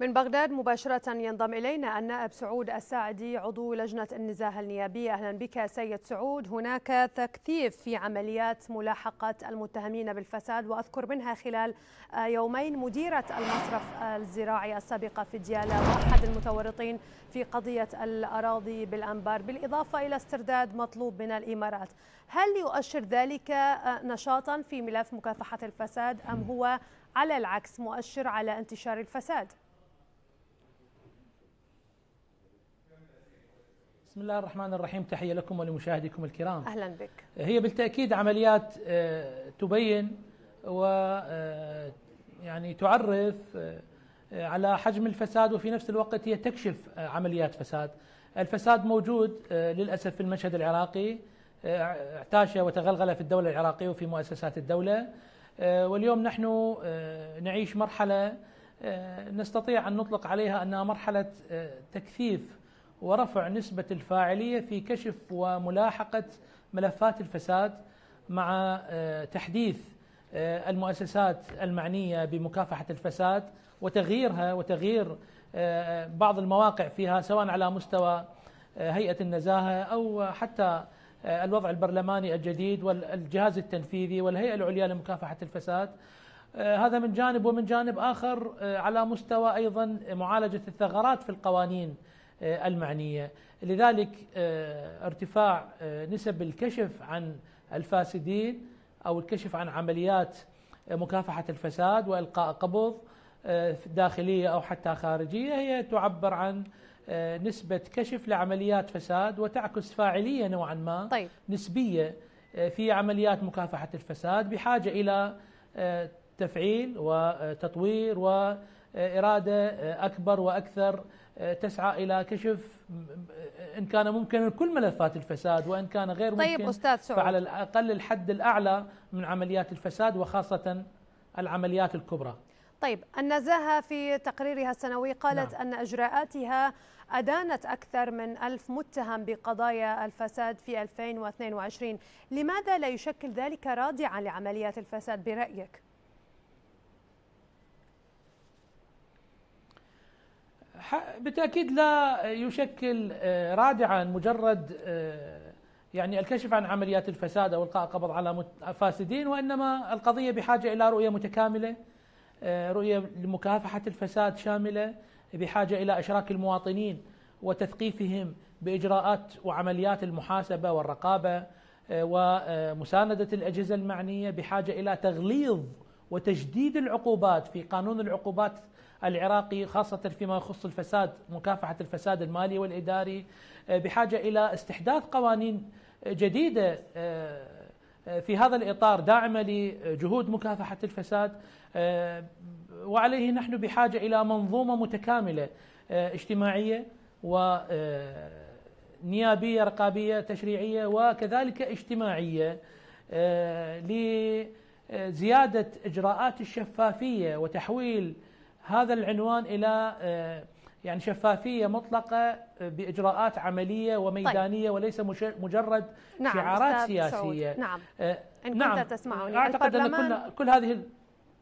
من بغداد مباشرة ينضم إلينا النائب سعود الساعدي عضو لجنة النزاهة النيابية أهلا بك سيد سعود هناك تكثيف في عمليات ملاحقة المتهمين بالفساد وأذكر منها خلال يومين مديرة المصرف الزراعي السابقة في ديالى وأحد المتورطين في قضية الأراضي بالأنبار بالإضافة إلى استرداد مطلوب من الإمارات هل يؤشر ذلك نشاطا في ملف مكافحة الفساد أم هو على العكس مؤشر على انتشار الفساد؟ بسم الله الرحمن الرحيم تحية لكم ولمشاهديكم الكرام أهلا بك هي بالتأكيد عمليات آه، تبين و آه، يعني تعرف آه، على حجم الفساد وفي نفس الوقت هي تكشف عمليات فساد الفساد موجود للأسف في المشهد العراقي اعتاش وتغلغل في الدولة العراقية وفي مؤسسات الدولة واليوم نحن نعيش مرحلة نستطيع أن نطلق عليها أنها مرحلة تكثيف ورفع نسبة الفاعلية في كشف وملاحقة ملفات الفساد مع آه، تحديث آه، المؤسسات المعنية بمكافحة الفساد وتغييرها وتغيير آه، بعض المواقع فيها سواء على مستوى هيئة النزاهة أو حتى الوضع البرلماني الجديد والجهاز التنفيذي والهيئة العليا لمكافحة الفساد هذا من جانب ومن جانب آخر على مستوى أيضا معالجة الثغرات في القوانين آه، المعنية لذلك آه، ارتفاع آه، نسب الكشف عن الفاسدين أو الكشف عن عمليات مكافحة الفساد وإلقاء قبض داخلية أو حتى خارجية هي تعبر عن نسبة كشف لعمليات فساد وتعكس فاعلية نوعا ما طيب. نسبية في عمليات مكافحة الفساد بحاجة إلى تفعيل وتطوير و إرادة آه، أكبر وأكثر آه، تسعى إلى كشف آه، إن كان ممكن كل ملفات الفساد وإن كان غير طيب ممكن أستاذ سعود. فعلى الأقل الحد الأعلى من عمليات الفساد وخاصة العمليات الكبرى طيب النزاهة في تقريرها السنوي قالت نعم. أن إجراءاتها أدانت أكثر من ألف متهم بقضايا الفساد في 2022 لماذا لا يشكل ذلك رادعا لعمليات الفساد برأيك؟ بالتاكيد لا يشكل آه، رادعا مجرد آه، يعني الكشف عن عمليات الفساد او القاء قبض على فاسدين وانما القضيه بحاجه الى رؤيه متكامله آه، رؤيه لمكافحه الفساد شامله بحاجه الى اشراك المواطنين وتثقيفهم باجراءات وعمليات المحاسبه والرقابه ومسانده الاجهزه المعنيه بحاجه الى تغليظ وتجديد العقوبات في قانون العقوبات العراقي خاصة فيما يخص الفساد مكافحة الفساد المالي والإداري آه، بحاجة إلى استحداث قوانين جديدة آه، آه، في هذا الإطار داعمة لجهود مكافحة الفساد وعليه نحن بحاجة إلى منظومة متكاملة اجتماعية و نيابية رقابية تشريعية وكذلك اجتماعية لزيادة إجراءات الشفافية وتحويل هذا العنوان الى آه، يعني شفافيه مطلقه آه، باجراءات عمليه وميدانيه طيب. وليس مجرد نعم شعارات سياسيه نعم آه، ان كنت نعم. تسمعني اعتقد ان كل هذه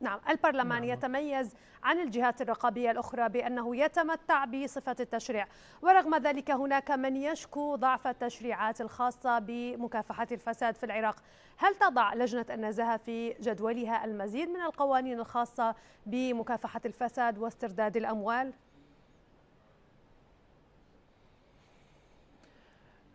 نعم البرلمان نعم. يتميز عن الجهات الرقابية الأخرى بأنه يتمتع بصفة التشريع ورغم ذلك هناك من يشكو ضعف التشريعات الخاصة بمكافحة الفساد في العراق هل تضع لجنة النزاهة في جدولها المزيد من القوانين الخاصة بمكافحة الفساد واسترداد الأموال؟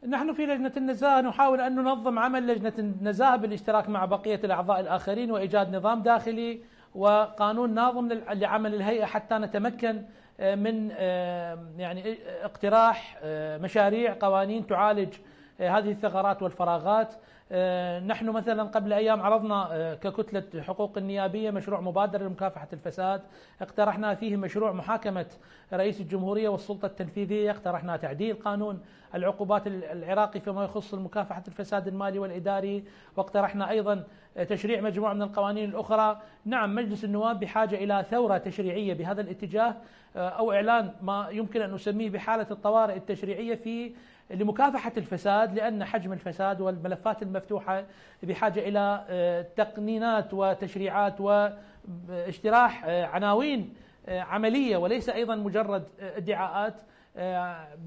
نحن في لجنة النزاهة نحاول أن ننظم عمل لجنة النزاهة بالاشتراك مع بقية الأعضاء الآخرين وإيجاد نظام داخلي وقانون ناظم لعمل الهيئة حتى نتمكن آه، من آه، يعني اقتراح آه، مشاريع قوانين تعالج هذه الثغرات والفراغات آه، نحن مثلا قبل ايام عرضنا آه، ككتله حقوق النيابيه مشروع مبادره لمكافحه الفساد، اقترحنا فيه مشروع محاكمه رئيس الجمهوريه والسلطه التنفيذيه، اقترحنا تعديل قانون العقوبات العراقي فيما يخص مكافحه الفساد المالي والاداري، واقترحنا ايضا آه، تشريع مجموعه من القوانين الاخرى، نعم مجلس النواب بحاجه الى ثوره تشريعيه بهذا الاتجاه او اعلان ما يمكن ان نسميه بحاله الطوارئ التشريعيه في لمكافحه الفساد لان حجم الفساد والملفات المف مفتوحه بحاجه الى آه، تقنينات وتشريعات واجتراح آه، عناوين آه، عمليه وليس ايضا مجرد ادعاءات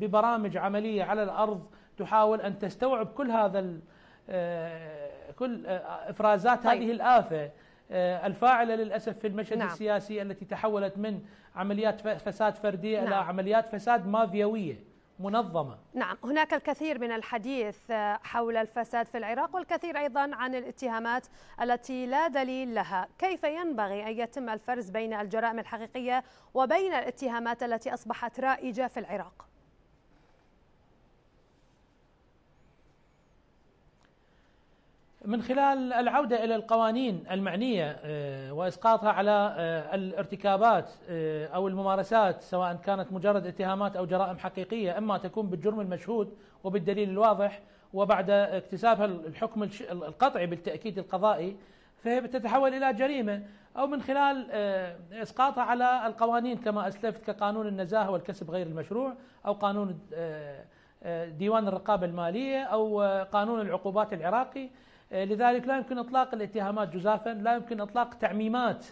ببرامج عمليه على الارض تحاول ان تستوعب كل هذا كل افرازات طيب. هذه الافه الفاعله للاسف في المشهد نعم. السياسي التي تحولت من عمليات فساد فرديه نعم. الى عمليات فساد مافيويه منظمة نعم هناك الكثير من الحديث آه، حول الفساد في العراق والكثير أيضا عن الاتهامات التي لا دليل لها كيف ينبغي أن يتم الفرز بين الجرائم الحقيقية وبين الاتهامات التي أصبحت رائجة في العراق من خلال العودة إلى القوانين المعنية آه، وإسقاطها على آه، الارتكابات آه، أو الممارسات سواء كانت مجرد اتهامات أو جرائم حقيقية إما تكون بالجرم المشهود وبالدليل الواضح وبعد اكتسابها الحكم القطعي بالتأكيد القضائي فهي تتحول إلى جريمة أو من خلال إسقاطها على القوانين كما أسلفت كقانون النزاهة والكسب غير المشروع أو قانون ديوان الرقابة المالية أو قانون العقوبات العراقي آه، لذلك لا يمكن اطلاق الاتهامات جزافا لا يمكن اطلاق تعميمات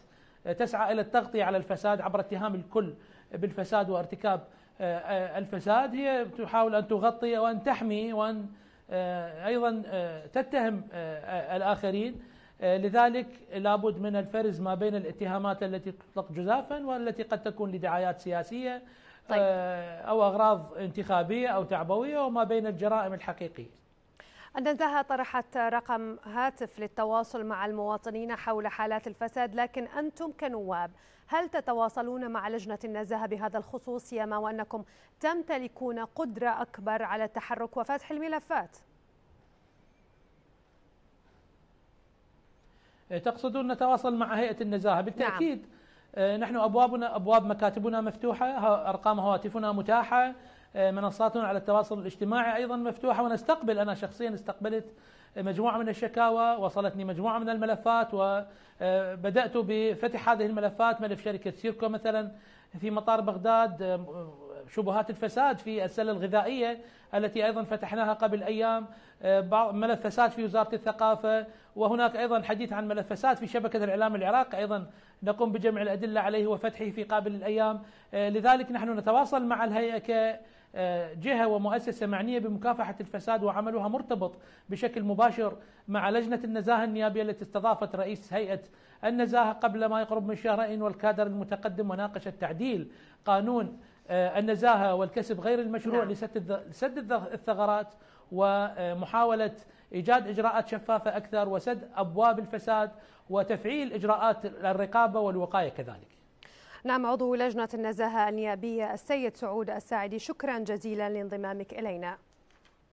آه، تسعى الى التغطيه على الفساد عبر اتهام الكل بالفساد وارتكاب آه، الفساد هي تحاول ان تغطي وان تحمي وان ايضا تتهم الاخرين لذلك لابد من الفرز ما بين الاتهامات التي تطلق جزافا والتي قد تكون لدعايات سياسيه طيب. او اغراض انتخابيه او تعبويه وما بين الجرائم الحقيقيه النزاهة طرحت رقم هاتف للتواصل مع المواطنين حول حالات الفساد لكن أنتم كنواب هل تتواصلون مع لجنة النزاهة بهذا الخصوص يا ما وأنكم تمتلكون قدرة أكبر على التحرك وفتح الملفات؟ إيه، تقصدون نتواصل مع هيئة النزاهة بالتأكيد نعم. إيه، نحن أبوابنا أبواب مكاتبنا مفتوحة أرقام هواتفنا متاحة منصاتنا على التواصل الاجتماعي ايضا مفتوحه ونستقبل انا شخصيا استقبلت مجموعه من الشكاوى وصلتني مجموعه من الملفات وبدات آه، بفتح هذه الملفات ملف شركه سيركو مثلا في مطار بغداد آه، شبهات الفساد في السله الغذائيه التي ايضا فتحناها قبل ايام آه، ملف فساد في وزاره الثقافه وهناك ايضا حديث عن ملف فساد في شبكه الاعلام العراق ايضا نقوم بجمع الادله عليه وفتحه في قابل الايام لذلك نحن نتواصل مع الهيئه جهة ومؤسسة معنية بمكافحة الفساد وعملها مرتبط بشكل مباشر مع لجنة النزاهة النيابية التي استضافت رئيس هيئة النزاهة قبل ما يقرب من شهرين والكادر المتقدم وناقشت تعديل قانون آه، النزاهة والكسب غير المشروع نعم. لسد الثغرات ومحاولة إيجاد إجراءات شفافة أكثر وسد أبواب الفساد وتفعيل إجراءات الرقابة والوقاية كذلك نعم عضو لجنة النزاهة النيابية السيد سعود الساعدي شكرا جزيلا لانضمامك إلينا